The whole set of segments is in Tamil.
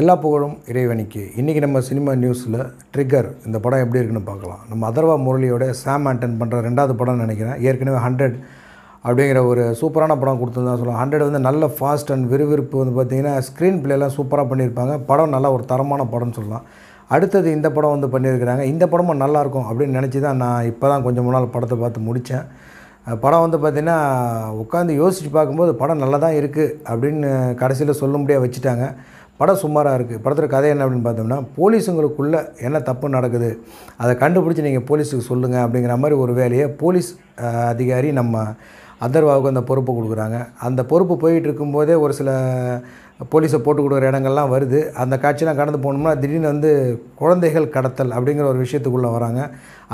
எல்லா புகழும் இறைவனிக்கு இன்றைக்கி நம்ம சினிமா நியூஸில் ட்ரிகர் இந்த படம் எப்படி இருக்குன்னு பார்க்கலாம் நம்ம அதர்வா முரளியோட சாம் ஆண்டன் பண்ணுற ரெண்டாவது படம்னு நினைக்கிறேன் ஏற்கனவே ஹண்ட்ரட் அப்படிங்கிற ஒரு சூப்பரான படம் கொடுத்துருந்தா சொல்லலாம் ஹண்ட்ரட் வந்து நல்ல ஃபாஸ்ட் அண்ட் விறுவிறுப்பு வந்து பார்த்திங்கன்னா ஸ்க்ரீன் பிளேலாம் சூப்பராக பண்ணியிருப்பாங்க படம் நல்லா ஒரு தரமான படம்னு சொல்லலாம் அடுத்தது இந்த படம் வந்து பண்ணியிருக்கிறாங்க இந்த படமும் நல்லாயிருக்கும் அப்படின்னு நினச்சி தான் நான் இப்போ தான் கொஞ்சம் முன்னால் படத்தை பார்த்து முடித்தேன் படம் வந்து பார்த்திங்கன்னா உட்காந்து யோசித்து பார்க்கும்போது படம் நல்லா தான் இருக்குது அப்படின்னு கடைசியில் சொல்லும்படியாக வச்சுட்டாங்க படம் சுமாராக இருக்குது படத்தில் கதை என்ன அப்படின்னு பார்த்தோம்னா போலீஸுங்களுக்குள்ளே என்ன தப்பு நடக்குது அதை கண்டுபிடிச்சி நீங்கள் போலீஸுக்கு சொல்லுங்கள் அப்படிங்கிற மாதிரி ஒரு வேலையை போலீஸ் அதிகாரி நம்ம அதர்வாவுக்கு அந்த பொறுப்பு கொடுக்குறாங்க அந்த பொறுப்பு போயிட்டு இருக்கும்போதே ஒரு சில போலீஸை போட்டு கொடுக்குற இடங்கள்லாம் வருது அந்த காட்சியெலாம் கடந்து போனோம்னா திடீர்னு வந்து குழந்தைகள் கடத்தல் அப்படிங்கிற ஒரு விஷயத்துக்குள்ளே வராங்க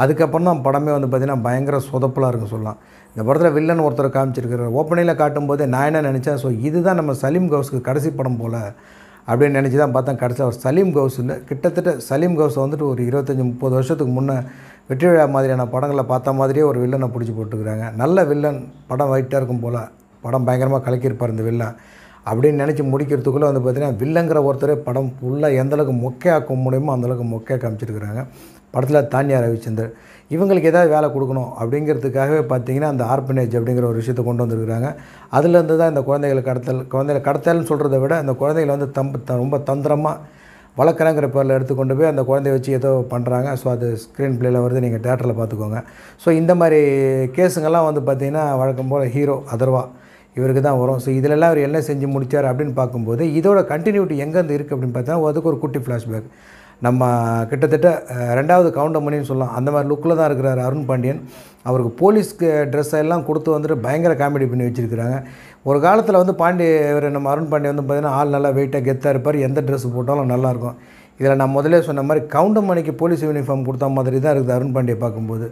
அதுக்கப்புறம் தான் படமே வந்து பார்த்திங்கன்னா பயங்கர சொதப்பலாக இருக்கும் சொல்லலாம் இந்த படத்தில் வில்லன் ஒருத்தர் காமிச்சிருக்கிறார் ஓப்பனையில் காட்டும்போதே நான் என்ன நினச்சேன் ஸோ இதுதான் நம்ம சலீம் கவுஸ்க்கு கடைசி படம் போல் அப்படின்னு நினச்சி தான் பார்த்தேன் கடைசியில் அவர் சலீம் கவுஸ்னு கிட்டத்தட்ட சலீம் கவுஸை வந்துட்டு ஒரு இருபத்தஞ்சி முப்பது வருஷத்துக்கு முன்னே வெற்றி விழா மாதிரியான படங்களை பார்த்த மாதிரியே ஒரு வில்லனை பிடிச்சி போட்டுக்கிறாங்க நல்ல வில்லன் படம் வைட்டாக இருக்கும் போல் படம் பயங்கரமாக கலக்கியிருப்பார் இந்த வில்லன் அப்படின்னு நினச்சி முடிக்கிறதுக்குள்ளே வந்து பார்த்தீங்கன்னா வில்லங்கிற ஒருத்தரே படம் ஃபுல்லாக எந்தளவுக்கு மொக்கையாக்க முடியுமோ அந்தளவுக்கு மொக்கையாக காமிச்சிருக்கிறாங்க படத்தில் தானியா ரவிச்சந்தர் இவங்களுக்கு ஏதாவது வேலை கொடுக்கணும் அப்படிங்கிறதுக்காகவே பார்த்தீங்கன்னா அந்த ஆர்பனேஜ் அப்படிங்கிற ஒரு விஷயத்தை கொண்டு வந்திருக்கிறாங்க அதுலேருந்து தான் இந்த குழந்தைகளை கடத்தல் குழந்தைகளை கடத்தல்னு சொல்கிறத விட அந்த குழந்தைகளை வந்து தம்பு ரொம்ப தந்திரமாக வளர்க்குறங்கிற பேரில் எடுத்துக்கொண்டு போய் அந்த குழந்தைய வச்சு ஏதோ பண்ணுறாங்க ஸோ அது ஸ்க்ரீன் பிளேயில் வருது நீங்கள் தேட்டரில் பார்த்துக்கோங்க ஸோ இந்த மாதிரி கேஸுங்கெல்லாம் வந்து பார்த்திங்கன்னா வழக்கம் போல் ஹீரோ அதர்வா இவருக்கு தான் வரும் ஸோ இதிலெல்லாம் அவர் என்ன செஞ்சு முடித்தார் அப்படின்னு பார்க்கும்போது இதோட கண்டினியூட்டி எங்கேருந்து இருக்குது அப்படின்னு பார்த்தா அதுக்கு ஒரு குட்டி ஃப்ளாஷ்பேக் நம்ம கிட்டத்தட்ட ரெண்டாவது கவுண்டமணின்னு சொல்லலாம் அந்த மாதிரி லுக்கில் தான் இருக்கிறார் அருண் பாண்டியன் அவருக்கு போலீஸ்க்கு ட்ரெஸ் எல்லாம் கொடுத்து வந்துட்டு பயங்கர காமெடி பண்ணி வச்சுருக்கிறாங்க ஒரு காலத்தில் வந்து பாண்டிய இவர் நம்ம அருண் பாண்டியன் வந்து பார்த்திங்கன்னா ஆள் நல்லா வெயிட்டாக கெத்தாக இருப்பார் எந்த ட்ரெஸ் போட்டாலும் நல்லாயிருக்கும் இதில் நான் முதலே சொன்ன மாதிரி கவுண்டமணிக்கு போலீஸ் யூனிஃபார்ம் கொடுத்த மாதிரி தான் இருக்குது அருண் பாண்டியை பார்க்கும்போது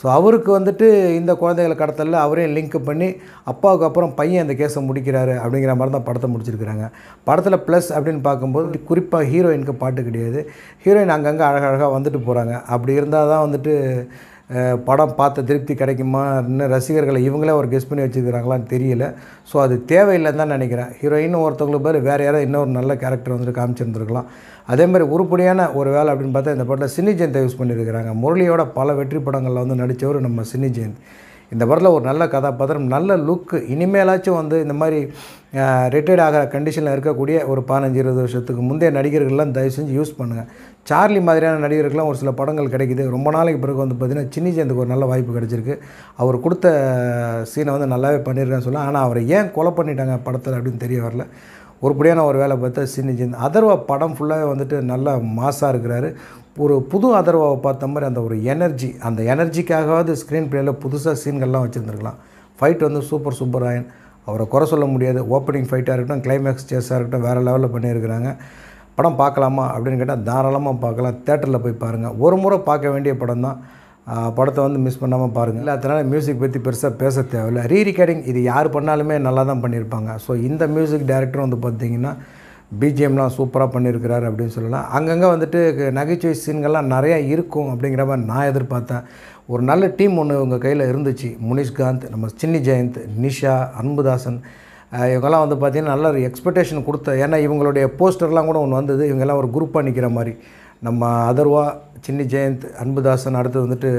ஸோ அவருக்கு வந்துட்டு இந்த குழந்தைகளை கடத்தலில் அவரையும் லிங்க் பண்ணி அப்பாவுக்கு அப்புறம் பையன் அந்த கேஸை முடிக்கிறாரு அப்படிங்கிற மாதிரி தான் படத்தை முடிச்சிருக்கிறாங்க படத்தில் ப்ளஸ் அப்படின்னு பார்க்கும்போது குறிப்பாக ஹீரோயினுக்கு பாட்டு கிடையாது ஹீரோயின் அங்கங்கே அழகழகாக வந்துட்டு போகிறாங்க அப்படி இருந்தால் தான் வந்துட்டு படம் பார்த்த திருப்தி கிடைக்குமா இன்னும் ரசிகர்களை இவங்களே ஒரு கெஸ் பண்ணி வச்சுக்கிறாங்களான்னு தெரியல ஸோ அது தேவையில்லைன்னு தான் நினைக்கிறேன் ஹீரோயின் ஒருத்தவங்களுக்கு பேர் வேறு யாராவது இன்னொரு நல்ல கேரக்டர் வந்துட்டு காமிச்சிருந்துருக்கலாம் அதேமாதிரி உருப்படியான ஒரு வேலை அப்படின்னு பார்த்தா இந்த படத்தில் சினி ஜெயந்தை யூஸ் பண்ணியிருக்கிறாங்க முரளியோட பல வெற்றி படங்களில் வந்து நடித்தவர் நம்ம சினி ஜெயந்த் இந்த படத்தில் ஒரு நல்ல கதாபாத்திரம் நல்ல லுக்கு இனிமேலாச்சும் வந்து இந்த மாதிரி ரிட்டையர்ட் ஆகிற கண்டிஷனில் இருக்கக்கூடிய ஒரு பதினஞ்சு இருபது வருஷத்துக்கு முந்தைய நடிகர்கள்லாம் தயவு செஞ்சு யூஸ் பண்ணுங்கள் சார்லி மாதிரியான நடிகர்கள்லாம் ஒரு சில படங்கள் கிடைக்கிது ரொம்ப நாளைக்கு பிறகு வந்து பார்த்திங்கன்னா சின்ன ஒரு நல்ல வாய்ப்பு கிடச்சிருக்கு அவர் கொடுத்த சீனை வந்து நல்லாவே பண்ணிடுறேன்னு சொல்லலாம் ஆனால் அவரை ஏன் கொலை பண்ணிட்டாங்க படத்தில் அப்படின்னு தெரிய வரல ஒருபடியான ஒரு வேலை பார்த்தா சின்ன ஜெயந்த் அதர்வா படம் ஃபுல்லாகவே வந்துட்டு நல்லா மாசாக இருக்கிறாரு ஒரு புது அதர்வாவை பார்த்த மாதிரி அந்த ஒரு எனர்ஜி அந்த எனர்ஜிக்காகவாது ஸ்க்ரீன் பிளேயில் புதுசாக சீன்கள்லாம் வச்சுருந்துருக்கலாம் ஃபைட் வந்து சூப்பர் சூப்பராயன் அவரை குறை சொல்ல முடியாது ஓப்பனிங் ஃபைட்டாக இருக்கட்டும் கிளைமேக்ஸ் சேஸாக இருக்கட்டும் வேறு லெவலில் பண்ணியிருக்கிறாங்க படம் பார்க்கலாமா அப்படின்னு கேட்டால் தாராளமாக பார்க்கலாம் தேட்டரில் போய் பாருங்கள் ஒரு முறை பார்க்க வேண்டிய படம் தான் படத்தை வந்து மிஸ் பண்ணாமல் பாருங்கள் இல்லை அதனால் மியூசிக் பற்றி பெருசாக பேச தேவையில்லை ரீ ரிகார்டிங் இது யார் பண்ணாலுமே நல்லா தான் பண்ணியிருப்பாங்க ஸோ இந்த மியூசிக் டைரக்டரும் வந்து பார்த்திங்கன்னா பிஜிஎம்லாம் சூப்பராக பண்ணியிருக்கிறார் அப்படின்னு சொல்லலாம் அங்கங்கே வந்துட்டு நகைச்சுவை சீன்கள்லாம் நிறையா இருக்கும் அப்படிங்கிற மாதிரி நான் எதிர்பார்த்தேன் ஒரு நல்ல டீம் ஒன்று உங்கள் கையில் இருந்துச்சு முனிஷ்காந்த் நம்ம சின்னி ஜெயந்த் நிஷா அன்புதாசன் இவங்கெல்லாம் வந்து பார்த்திங்கன்னா நல்ல ஒரு எக்ஸ்பெக்டேஷன் கொடுத்த ஏன்னா இவங்களுடைய போஸ்டர்லாம் கூட ஒன்று வந்தது இவங்கெல்லாம் ஒரு குரூப்பாக நிற்கிற மாதிரி நம்ம அதர்வா சின்னி ஜெயந்த் அன்புதாசன் அடுத்து வந்துட்டு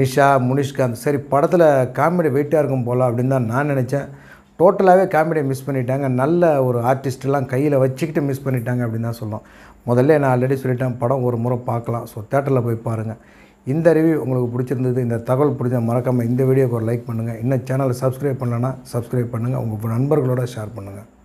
நிஷா முனிஷ்காந்த் சரி படத்தில் காமெடி வெயிட்டாக இருக்கும் போல் அப்படின்னு தான் நான் நினச்சேன் டோட்டலாகவே காமெடியை மிஸ் பண்ணிட்டாங்க நல்ல ஒரு ஆர்டிஸ்ட்லாம் கையில் வச்சுக்கிட்டு மிஸ் பண்ணிட்டாங்க அப்படின்னு தான் சொல்லலாம் முதல்ல நான் ஆல்ரெடி சொல்லிட்டேன் படம் ஒரு முறை பார்க்கலாம் ஸோ தேட்டரில் போய் பாருங்கள் இந்த ரிவ்யூ உங்களுக்கு பிடிச்சிருந்தது இந்த தகவல் பிடிச்ச மறக்காமல் இந்த வீடியோக்கு ஒரு லைக் பண்ணுங்கள் இன்னும் சேனலை சப்ஸ்கிரைப் பண்ணலன்னா சப்ஸ்கிரைப் பண்ணுங்கள் உங்கள் நண்பர்களோட ஷேர் பண்ணுங்கள்